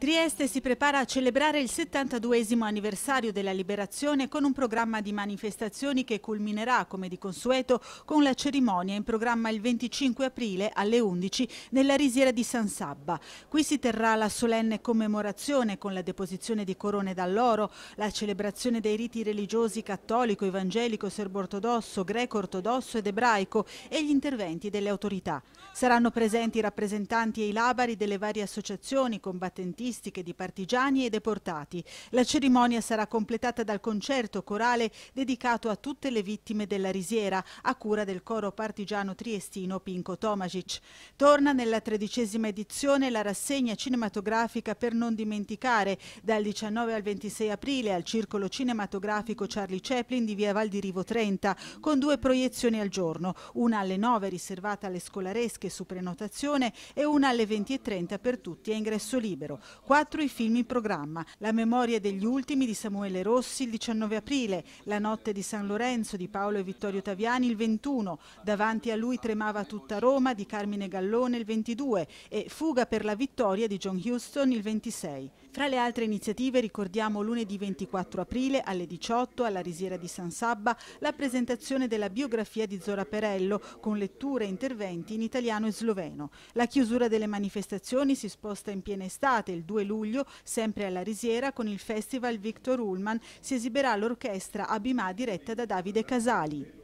Trieste si prepara a celebrare il 72 anniversario della liberazione con un programma di manifestazioni che culminerà, come di consueto, con la cerimonia in programma il 25 aprile alle 11 nella risiera di San Sabba. Qui si terrà la solenne commemorazione con la deposizione di corone d'alloro, la celebrazione dei riti religiosi cattolico, evangelico, serbo-ortodosso, greco-ortodosso ed ebraico e gli interventi delle autorità. Saranno presenti i rappresentanti e i labari delle varie associazioni combattentistiche caratteristiche di partigiani e deportati. La cerimonia sarà completata dal concerto corale dedicato a tutte le vittime della risiera, a cura del coro partigiano triestino Pinco Tomagic. Torna nella tredicesima edizione la rassegna cinematografica per non dimenticare, dal 19 al 26 aprile al Circolo Cinematografico Charlie Chaplin di via Val di Rivo 30, con due proiezioni al giorno, una alle 9 riservata alle scolaresche su prenotazione e una alle 20.30 per tutti a ingresso libero. Quattro i film in programma. La memoria degli ultimi di Samuele Rossi il 19 aprile, La notte di San Lorenzo di Paolo e Vittorio Taviani il 21, Davanti a lui tremava tutta Roma di Carmine Gallone il 22 e Fuga per la vittoria di John Huston il 26. Fra le altre iniziative ricordiamo lunedì 24 aprile alle 18 alla Risiera di San Sabba la presentazione della biografia di Zora Perello con letture e interventi in italiano e sloveno. La chiusura delle manifestazioni si sposta in piena estate il 2 luglio, sempre alla Risiera, con il festival Victor Ullman si esiberà l'orchestra Abimà diretta da Davide Casali.